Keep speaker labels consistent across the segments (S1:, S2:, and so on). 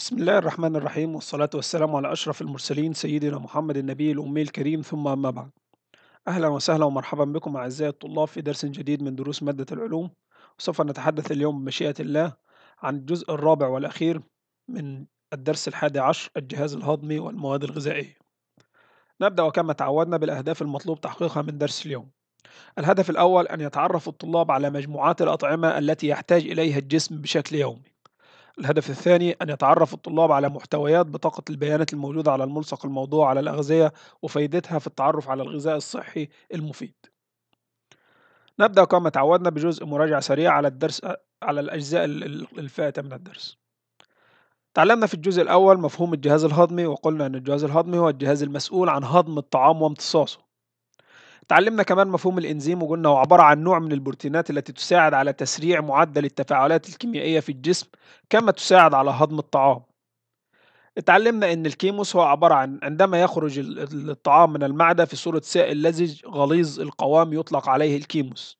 S1: بسم الله الرحمن الرحيم والصلاة والسلام على أشرف المرسلين سيدنا محمد النبي الأمي الكريم ثم أما بعد أهلا وسهلا ومرحبا بكم أعزائي الطلاب في درس جديد من دروس مادة العلوم وسوف نتحدث اليوم بمشيئة الله عن الجزء الرابع والأخير من الدرس الحادي عشر الجهاز الهضمي والمواد الغذائية نبدأ وكما تعودنا بالأهداف المطلوب تحقيقها من درس اليوم الهدف الأول أن يتعرف الطلاب على مجموعات الأطعمة التي يحتاج إليها الجسم بشكل يومي الهدف الثاني أن يتعرف الطلاب على محتويات بطاقة البيانات الموجودة على الملصق الموضوع على الأغذية وفائدتها في التعرف على الغذاء الصحي المفيد نبدأ كما تعودنا بجزء مراجعة سريعة على الدرس على الأجزاء الفائتة من الدرس تعلمنا في الجزء الأول مفهوم الجهاز الهضمي وقلنا أن الجهاز الهضمي هو الجهاز المسؤول عن هضم الطعام وامتصاصه اتعلمنا كمان مفهوم الإنزيم وقلنا هو عبارة عن نوع من البروتينات التي تساعد على تسريع معدل التفاعلات الكيميائية في الجسم كما تساعد على هضم الطعام اتعلمنا ان الكيموس هو عبارة عن عندما يخرج الطعام من المعدة في صورة سائل لزج غليظ القوام يطلق عليه الكيموس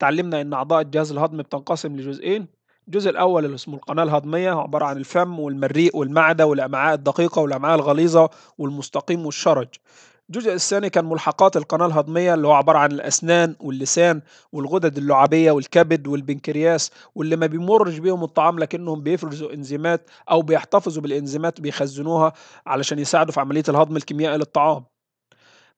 S1: اتعلمنا ان اعضاء الجهاز الهضمي بتنقسم لجزئين الجزء الاول اللي اسمه القناة الهضمية هو عبارة عن الفم والمريء والمعدة والامعاء الدقيقة والامعاء الغليظة والمستقيم والشرج الجزء الثاني كان ملحقات القناة الهضمية اللي هو عبارة عن الأسنان واللسان والغدد اللعابية والكبد والبنكرياس واللي ما بيمرش بيهم الطعام لكنهم بيفرزوا إنزيمات أو بيحتفظوا بالإنزيمات بيخزنوها علشان يساعدوا في عملية الهضم الكيميائي للطعام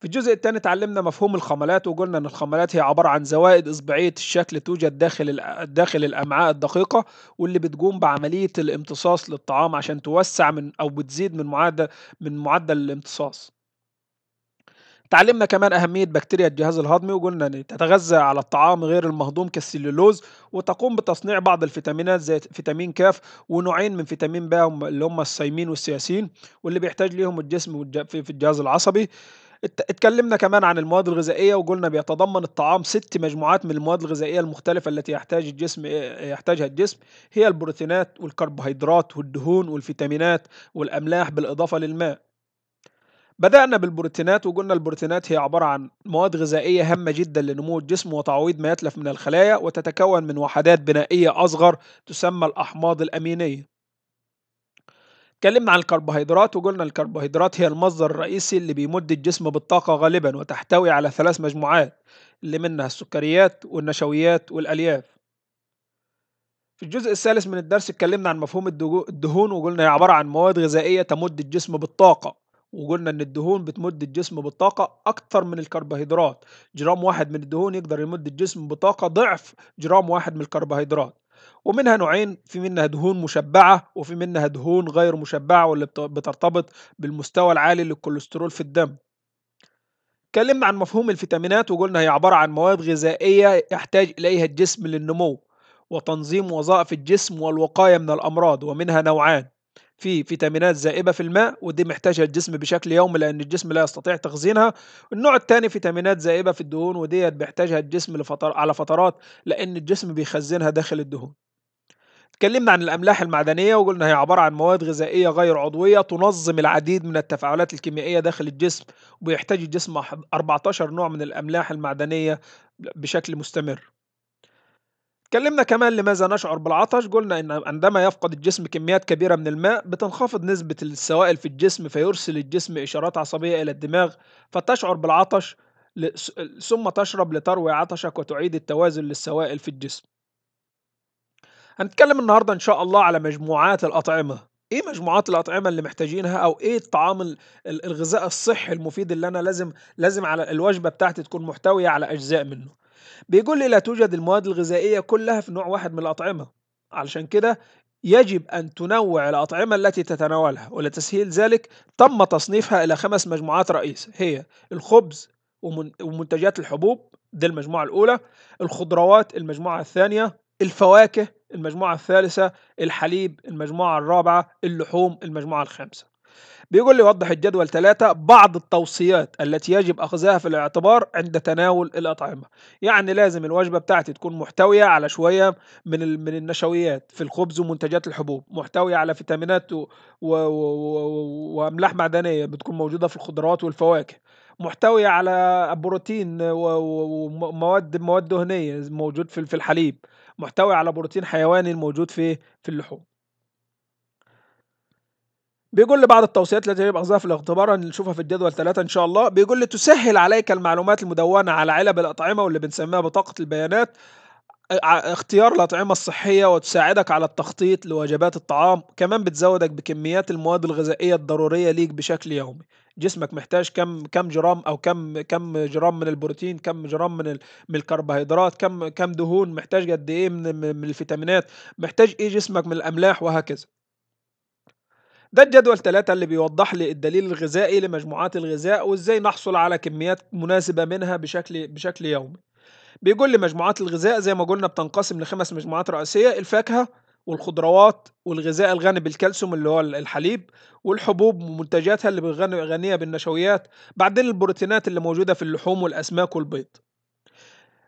S1: في الجزء الثاني اتعلمنا مفهوم الخملات وقلنا ان الخملات هي عباره عن زوائد اصبعيه الشكل توجد داخل داخل الامعاء الدقيقه واللي بتقوم بعمليه الامتصاص للطعام عشان توسع من او بتزيد من معدل من معدل الامتصاص تعلمنا كمان أهمية بكتيريا الجهاز الهضمي وقلنا أن تتغذى على الطعام غير المهضوم كالسلولوز وتقوم بتصنيع بعض الفيتامينات زي فيتامين كاف ونوعين من فيتامين ب اللي هم السيمين والسياسين واللي بيحتاج ليهم الجسم في الجهاز العصبي اتكلمنا كمان عن المواد الغذائيه وقلنا بيتضمن الطعام ست مجموعات من المواد الغذائيه المختلفه التي يحتاج الجسم آه، يحتاجها الجسم هي البروتينات والكربوهيدرات والدهون والفيتامينات والاملاح بالاضافه للماء بدأنا بالبروتينات وقلنا البروتينات هي عبارة عن مواد غذائية هامة جدا لنمو الجسم وتعويض ما يتلف من الخلايا وتتكون من وحدات بنائية أصغر تسمى الأحماض الأمينية اتكلمنا عن الكربوهيدرات وقلنا الكربوهيدرات هي المصدر الرئيسي اللي بيمد الجسم بالطاقة غالبا وتحتوي على ثلاث مجموعات اللي منها السكريات والنشويات والألياف في الجزء الثالث من الدرس اتكلمنا عن مفهوم الدهون وقلنا هي عبارة عن مواد غذائية تمد الجسم بالطاقة وقلنا ان الدهون بتمد الجسم بالطاقة اكتر من الكربوهيدرات جرام واحد من الدهون يقدر يمد الجسم بطاقة ضعف جرام واحد من الكربوهيدرات ومنها نوعين في منها دهون مشبعة وفي منها دهون غير مشبعة واللي بترتبط بالمستوى العالي للكوليسترول في الدم اتكلمنا عن مفهوم الفيتامينات وقلنا هي عبارة عن مواد غذائية يحتاج إليها الجسم للنمو وتنظيم وظائف الجسم والوقاية من الأمراض ومنها نوعان في فيتامينات زائبه في الماء ودي محتاجها الجسم بشكل يومي لان الجسم لا يستطيع تخزينها النوع الثاني فيتامينات زائبه في الدهون وديت بيحتاجها الجسم لفتر على فترات لان الجسم بيخزنها داخل الدهون اتكلمنا عن الاملاح المعدنيه وقلنا هي عباره عن مواد غذائيه غير عضويه تنظم العديد من التفاعلات الكيميائيه داخل الجسم وبيحتاج الجسم 14 نوع من الاملاح المعدنيه بشكل مستمر اتكلمنا كمان لماذا نشعر بالعطش قلنا ان عندما يفقد الجسم كميات كبيره من الماء بتنخفض نسبه السوائل في الجسم فيرسل الجسم اشارات عصبيه الى الدماغ فتشعر بالعطش ثم تشرب لتروي عطشك وتعيد التوازن للسوائل في الجسم هنتكلم النهارده ان شاء الله على مجموعات الاطعمه ايه مجموعات الاطعمه اللي محتاجينها او ايه الطعام الغذاء الصحي المفيد اللي انا لازم لازم على الوجبه بتاعتي تكون محتويه على اجزاء منه بيقول لي لا توجد المواد الغذائية كلها في نوع واحد من الأطعمة علشان كده يجب أن تنوع الأطعمة التي تتناولها ولتسهيل ذلك تم تصنيفها إلى خمس مجموعات رئيسة هي الخبز ومنتجات الحبوب دي المجموعة الأولى الخضروات المجموعة الثانية الفواكه المجموعة الثالثة الحليب المجموعة الرابعة اللحوم المجموعة الخامسة بيقول لي وضح الجدول ثلاثة بعض التوصيات التي يجب أخذها في الاعتبار عند تناول الأطعمة يعني لازم الوجبة بتاعتي تكون محتوية على شوية من من النشويات في الخبز ومنتجات الحبوب محتوية على فيتامينات و... و... وأملاح معدنية بتكون موجودة في الخضروات والفواكه محتوية على بروتين ومواد مواد دهنية موجود في الحليب محتوي على بروتين حيواني الموجود في في اللحوم بيقول لي بعض التوصيات التي يجب أخذها في الاختبار نشوفها في الجدول ثلاثة إن شاء الله بيقول لي تسهل عليك المعلومات المدونة على علب الأطعمة واللي بنسميها بطاقة البيانات اختيار الأطعمة الصحية وتساعدك على التخطيط لوجبات الطعام كمان بتزودك بكميات المواد الغذائية الضرورية ليك بشكل يومي جسمك محتاج كم كم جرام او كم كم جرام من البروتين كم جرام من من الكربوهيدرات كم كم دهون محتاج قد ايه من, من الفيتامينات محتاج ايه جسمك من الاملاح وهكذا ده الجدول ثلاثة اللي بيوضح لي الدليل الغذائي لمجموعات الغذاء وازاي نحصل على كميات مناسبة منها بشكل بشكل يومي بيقول لي مجموعات الغذاء زي ما قلنا بتنقسم لخمس مجموعات رئيسية الفاكهة والخضروات والغذاء الغني بالكالسيوم اللي هو الحليب والحبوب ومنتجاتها اللي غنية بالنشويات بعدين البروتينات اللي موجودة في اللحوم والأسماك والبيض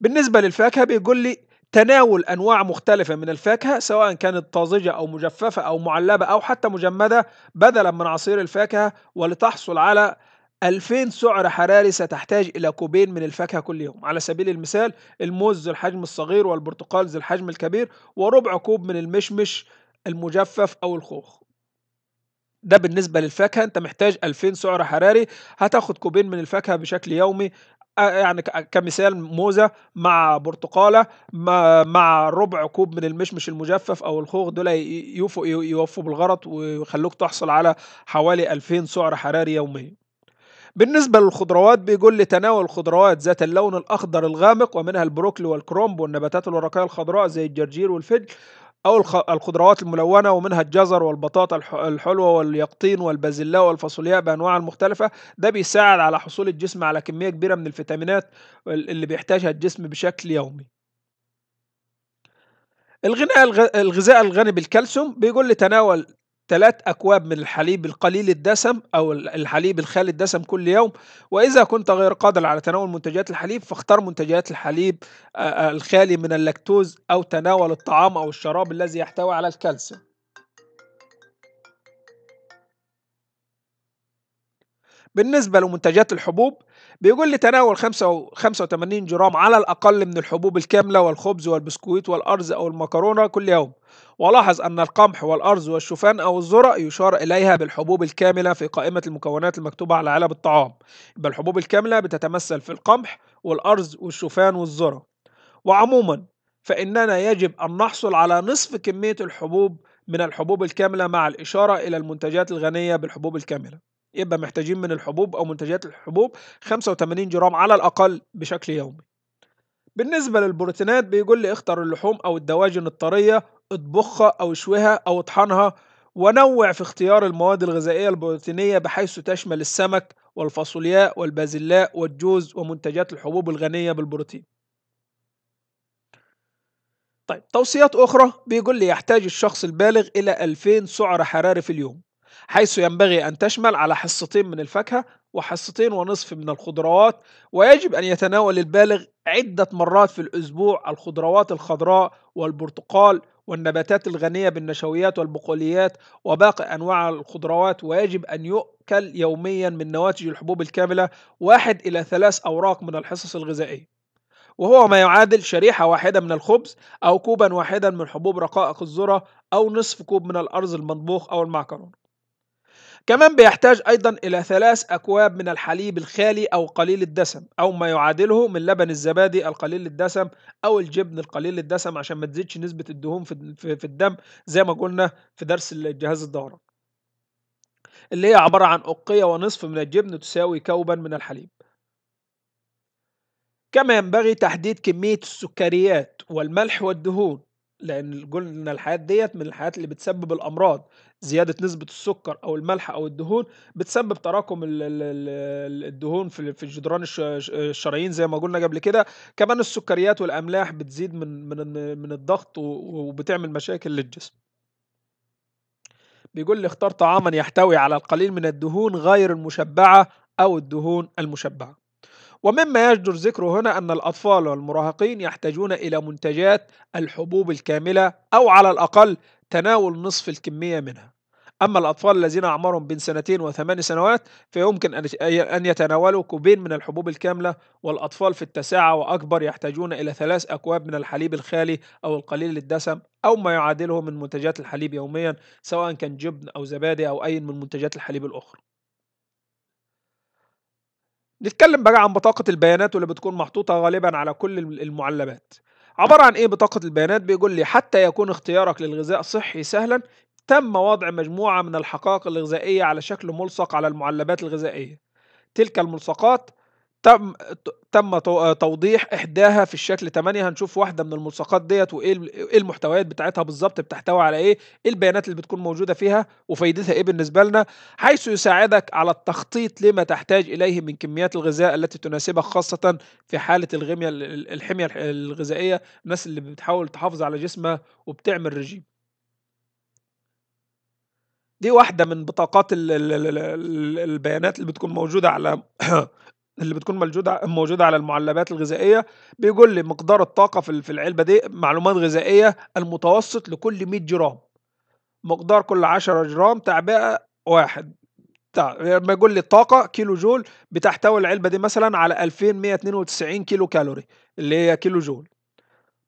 S1: بالنسبة للفاكهة بيقول لي تناول انواع مختلفه من الفاكهه سواء كانت طازجه او مجففه او معلبه او حتى مجمده بدلا من عصير الفاكهه ولتحصل على 2000 سعر حراري ستحتاج إلى كوبين من الفاكهة كل يوم على سبيل المثال الموز ذو الحجم الصغير والبرتقال ذو الحجم الكبير وربع كوب من المشمش المجفف أو الخوخ ده بالنسبة للفاكهة أنت محتاج 2000 سعر حراري هتاخد كوبين من الفاكهة بشكل يومي آه، يعني كمثال موزه مع برتقاله مع ربع كوب من المشمش المجفف او الخوخ دول يوفوا يوفوا بالغرض ويخلوك تحصل على حوالي 2000 سعر حراري يوميا بالنسبة للخضروات بيقول لتناول الخضروات ذات اللون الأخضر الغامق ومنها البروكلي والكرومب والنباتات الورقية الخضراء زي الجرجير والفجل أو الخضروات الملونة ومنها الجزر والبطاطا الحلوة واليقطين والبازلاء والفاصولياء بأنواعها المختلفة ده بيساعد على حصول الجسم على كمية كبيرة من الفيتامينات اللي بيحتاجها الجسم بشكل يومي الغناء الغذاء الغني بالكالسيوم بيقول لتناول ثلاث أكواب من الحليب القليل الدسم أو الحليب الخالي الدسم كل يوم وإذا كنت غير قادر على تناول منتجات الحليب فاختر منتجات الحليب آه، آه، الخالي من اللاكتوز أو تناول الطعام أو الشراب الذي يحتوي على الكالسيوم بالنسبة لمنتجات الحبوب بيقول لي تناول 85 جرام على الأقل من الحبوب الكاملة والخبز والبسكويت والأرز أو المكرونة كل يوم ولاحظ أن القمح والأرز والشوفان أو الذرة يشار إليها بالحبوب الكاملة في قائمة المكونات المكتوبة على علب الطعام يبقى الحبوب الكاملة بتتمثل في القمح والأرز والشوفان والذرة وعموما فإننا يجب أن نحصل على نصف كمية الحبوب من الحبوب الكاملة مع الإشارة إلى المنتجات الغنية بالحبوب الكاملة يبقى محتاجين من الحبوب أو منتجات الحبوب 85 جرام على الأقل بشكل يومي بالنسبة للبروتينات بيقول لي اختر اللحوم أو الدواجن الطرية اطبخها أو اشويها أو اطحنها ونوع في اختيار المواد الغذائية البروتينية بحيث تشمل السمك والفاصولياء والبازلاء والجوز ومنتجات الحبوب الغنية بالبروتين طيب توصيات أخرى بيقول لي يحتاج الشخص البالغ إلى 2000 سعر حراري في اليوم حيث ينبغي أن تشمل على حصتين من الفاكهة وحصتين ونصف من الخضروات ويجب أن يتناول البالغ عدة مرات في الأسبوع الخضروات الخضراء والبرتقال والنباتات الغنية بالنشويات والبقوليات وباقي أنواع الخضروات ويجب أن يؤكل يوميا من نواتج الحبوب الكاملة واحد إلى ثلاث أوراق من الحصص الغذائية وهو ما يعادل شريحة واحدة من الخبز أو كوبا واحدا من حبوب رقائق الذرة أو نصف كوب من الأرز المطبوخ أو المعكرونة كمان بيحتاج أيضا إلى ثلاث أكواب من الحليب الخالي أو قليل الدسم أو ما يعادله من لبن الزبادي القليل الدسم أو الجبن القليل الدسم عشان ما تزيدش نسبة الدهون في الدم زي ما قلنا في درس الجهاز الدوران اللي هي عبارة عن أقية ونصف من الجبن تساوي كوبا من الحليب كما ينبغي تحديد كمية السكريات والملح والدهون لان قلنا الحياة ديت من الحياه اللي بتسبب الامراض زياده نسبه السكر او الملح او الدهون بتسبب تراكم الدهون في جدران الشرايين زي ما قلنا قبل كده كمان السكريات والاملاح بتزيد من من من الضغط وبتعمل مشاكل للجسم بيقول لي اختار طعاما يحتوي على القليل من الدهون غير المشبعه او الدهون المشبعه ومما يجدر ذكره هنا أن الأطفال والمراهقين يحتاجون إلى منتجات الحبوب الكاملة أو على الأقل تناول نصف الكمية منها أما الأطفال الذين أعمارهم بين سنتين وثمان سنوات فيمكن أن يتناولوا كوبين من الحبوب الكاملة والأطفال في التسعة وأكبر يحتاجون إلى ثلاث أكواب من الحليب الخالي أو القليل الدسم أو ما يعادله من منتجات الحليب يوميا سواء كان جبن أو زبادي أو أي من منتجات الحليب الأخرى نتكلم بقى عن بطاقة البيانات واللي بتكون محطوطة غالبا على كل المعلبات عبارة عن ايه بطاقة البيانات بيقول لي حتى يكون اختيارك للغذاء صحي سهلا تم وضع مجموعة من الحقائق الغذائية على شكل ملصق على المعلبات الغذائية تلك الملصقات تم تم آه، توضيح احداها في الشكل 8 هنشوف واحده من الملصقات ديت وايه إيه المحتويات بتاعتها بالظبط بتحتوي على إيه،, ايه البيانات اللي بتكون موجوده فيها وفايدتها ايه بالنسبه لنا حيث يساعدك على التخطيط لما تحتاج اليه من كميات الغذاء التي تناسبك خاصه في حاله الغميه الحميه الغذائيه الناس اللي بتحاول تحافظ على جسمها وبتعمل رجيم دي واحده من بطاقات البيانات اللي بتكون موجوده على اللي بتكون موجوده موجوده على المعلبات الغذائيه بيقول لي مقدار الطاقه في العلبه دي معلومات غذائيه المتوسط لكل 100 جرام مقدار كل 10 جرام تعبئه واحد لما يقول لي الطاقة كيلو جول بتحتوي العلبة دي مثلا على 2192 كيلو كالوري اللي هي كيلو جول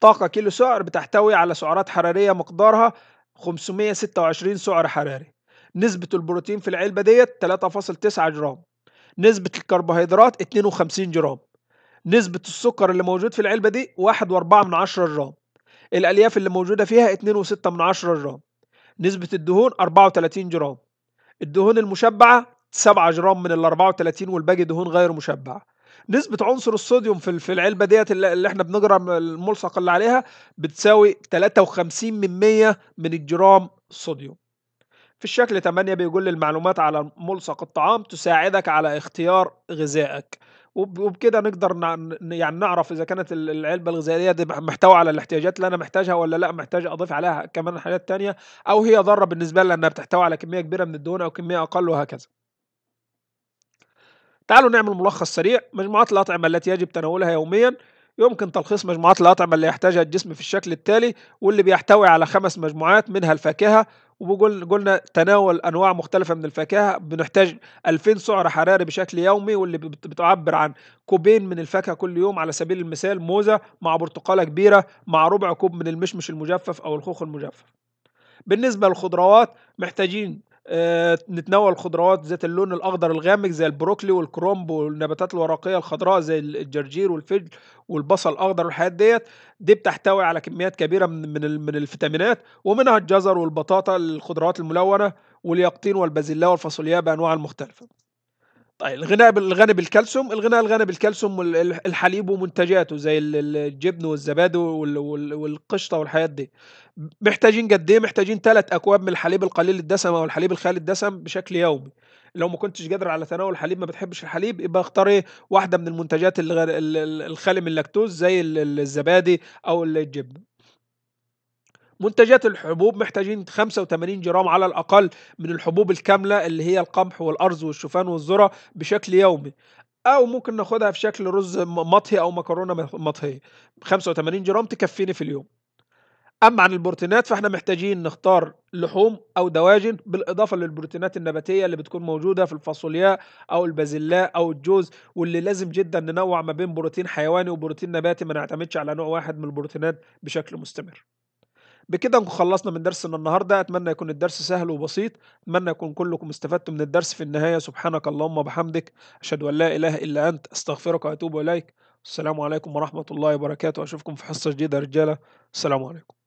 S1: طاقة كيلو سعر بتحتوي على سعرات حرارية مقدارها 526 سعر حراري نسبة البروتين في العلبة ديت 3.9 جرام نسبة الكربوهيدرات 52 جرام نسبة السكر اللي موجود في العلبة دي 1.4 من عشرة جرام الألياف اللي موجودة فيها 2.6 من عشرة جرام نسبة الدهون 34 جرام الدهون المشبعة 7 جرام من ال 34 والباقي دهون غير مشبعة نسبة عنصر الصوديوم في العلبة ديت اللي احنا بنجرى الملصق اللي عليها بتساوي 53% من الجرام صوديوم في الشكل 8 بيقول المعلومات على ملصق الطعام تساعدك على اختيار غذائك وبكده نقدر يعني نعرف اذا كانت العلبه الغذائيه دي محتوى على الاحتياجات اللي انا محتاجها ولا لا محتاج اضيف عليها كمان حاجات تانية او هي ضاره بالنسبه لي لانها بتحتوي على كميه كبيره من الدهون او كميه اقل وهكذا تعالوا نعمل ملخص سريع مجموعات الأطعمة التي يجب تناولها يوميا يمكن تلخيص مجموعات الأطعمة اللي يحتاجها الجسم في الشكل التالي واللي بيحتوي على خمس مجموعات منها الفاكهة قلنا تناول انواع مختلفه من الفاكهه بنحتاج 2000 سعر حراري بشكل يومي واللي بتعبر عن كوبين من الفاكهه كل يوم على سبيل المثال موزه مع برتقاله كبيره مع ربع كوب من المشمش المجفف او الخوخ المجفف بالنسبه للخضروات محتاجين آه، نتناول خضروات ذات اللون الاخضر الغامق زي البروكلي والكرومب والنباتات الورقيه الخضراء زي الجرجير والفجل والبصل الاخضر والحاجات ديت دي بتحتوي على كميات كبيره من من الفيتامينات ومنها الجزر والبطاطا الخضروات الملونه واليقطين والبازلاء والفاصوليا بانواعها المختلفه طيب الغناء الغنى بالكالسيوم الغناء الغنى بالكالسيوم الحليب ومنتجاته زي الجبن والزبادي والقشطه والحاجات دي محتاجين قد ايه محتاجين ثلاث اكواب من الحليب القليل الدسم او الحليب الخالي الدسم بشكل يومي لو ما كنتش قادر على تناول الحليب ما بتحبش الحليب يبقى اختار ايه واحده من المنتجات الخالي من اللاكتوز زي الزبادي او الجبن منتجات الحبوب محتاجين 85 جرام على الأقل من الحبوب الكاملة اللي هي القمح والأرز والشوفان والذرة بشكل يومي او ممكن ناخدها في شكل رز مطهي او مكرونه مطهيه 85 جرام تكفيني في اليوم اما عن البروتينات فاحنا محتاجين نختار لحوم او دواجن بالاضافه للبروتينات النباتيه اللي بتكون موجوده في الفاصولياء او البازلاء او الجوز واللي لازم جدا ننوع ما بين بروتين حيواني وبروتين نباتي ما نعتمدش على نوع واحد من البروتينات بشكل مستمر بكده نكون خلصنا من درسنا النهارده اتمنى يكون الدرس سهل وبسيط اتمنى يكون كلكم استفدتم من الدرس في النهايه سبحانك اللهم وبحمدك اشهد ان لا اله الا انت استغفرك واتوب اليك السلام عليكم ورحمه الله وبركاته اشوفكم في حصه جديده يا رجاله السلام عليكم